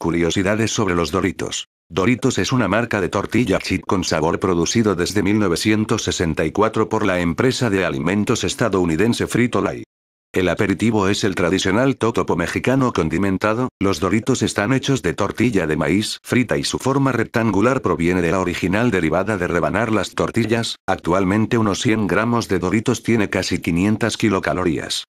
Curiosidades sobre los Doritos. Doritos es una marca de tortilla chip con sabor producido desde 1964 por la empresa de alimentos estadounidense Frito-Lay. El aperitivo es el tradicional totopo mexicano condimentado, los doritos están hechos de tortilla de maíz frita y su forma rectangular proviene de la original derivada de rebanar las tortillas, actualmente unos 100 gramos de doritos tiene casi 500 kilocalorías.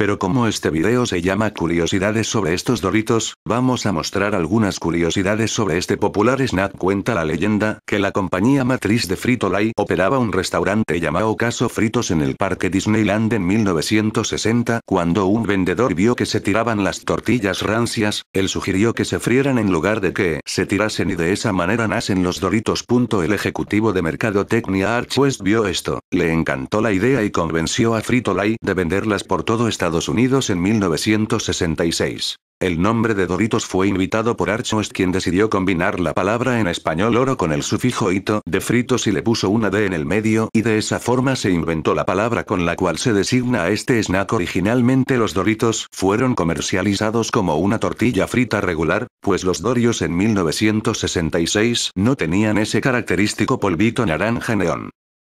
Pero como este video se llama Curiosidades sobre estos Doritos, vamos a mostrar algunas curiosidades sobre este popular snack. Cuenta la leyenda que la compañía matriz de Frito Lay operaba un restaurante llamado Caso Fritos en el parque Disneyland en 1960. Cuando un vendedor vio que se tiraban las tortillas rancias, él sugirió que se frieran en lugar de que se tirasen y de esa manera nacen los Doritos. El ejecutivo de mercadotecnia Arch West pues, vio esto, le encantó la idea y convenció a Frito Lay de venderlas por todo Estados Unidos en 1966. El nombre de Doritos fue invitado por archos quien decidió combinar la palabra en español oro con el sufijo hito de fritos y le puso una D en el medio y de esa forma se inventó la palabra con la cual se designa a este snack. Originalmente los Doritos fueron comercializados como una tortilla frita regular, pues los Dorios en 1966 no tenían ese característico polvito naranja neón.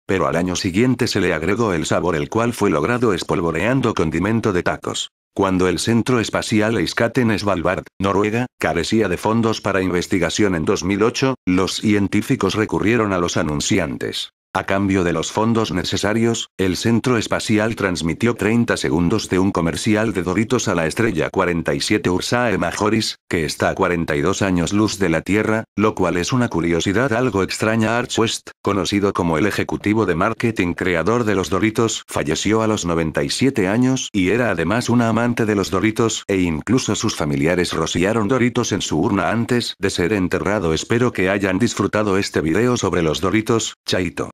Pero al año siguiente se le agregó el sabor el cual fue logrado espolvoreando condimento de tacos. Cuando el Centro Espacial Eiskaten Svalbard, Noruega, carecía de fondos para investigación en 2008, los científicos recurrieron a los anunciantes. A cambio de los fondos necesarios, el centro espacial transmitió 30 segundos de un comercial de Doritos a la estrella 47 Ursae Majoris, que está a 42 años luz de la Tierra, lo cual es una curiosidad algo extraña. Arch West, conocido como el ejecutivo de marketing creador de los Doritos, falleció a los 97 años y era además una amante de los Doritos e incluso sus familiares rociaron Doritos en su urna antes de ser enterrado. Espero que hayan disfrutado este video sobre los Doritos, Chaito.